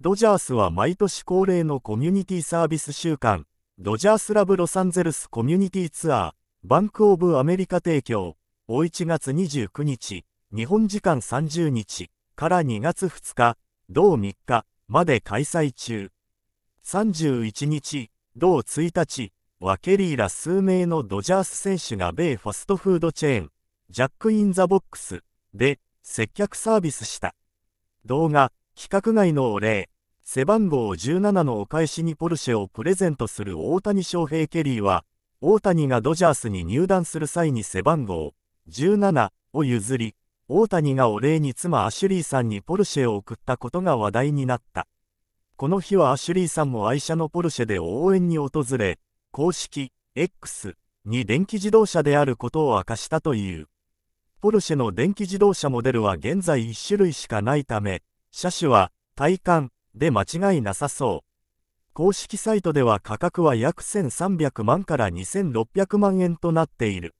ドジャースは毎年恒例のコミュニティサービス週間、ドジャースラブロサンゼルスコミュニティツアー、バンクオブアメリカ提供、を1月29日、日本時間30日から2月2日、同3日まで開催中。31日、同1日はケリーら数名のドジャース選手が米ファストフードチェーン、ジャック・イン・ザ・ボックスで接客サービスした。動画規格外のお礼背番号17のお返しにポルシェをプレゼントする大谷翔平ケリーは大谷がドジャースに入団する際に背番号17を譲り大谷がお礼に妻アシュリーさんにポルシェを贈ったことが話題になったこの日はアシュリーさんも愛車のポルシェで応援に訪れ公式 X に電気自動車であることを明かしたというポルシェの電気自動車モデルは現在1種類しかないため車種は、体感で間違いなさそう。公式サイトでは価格は約1300万から2600万円となっている。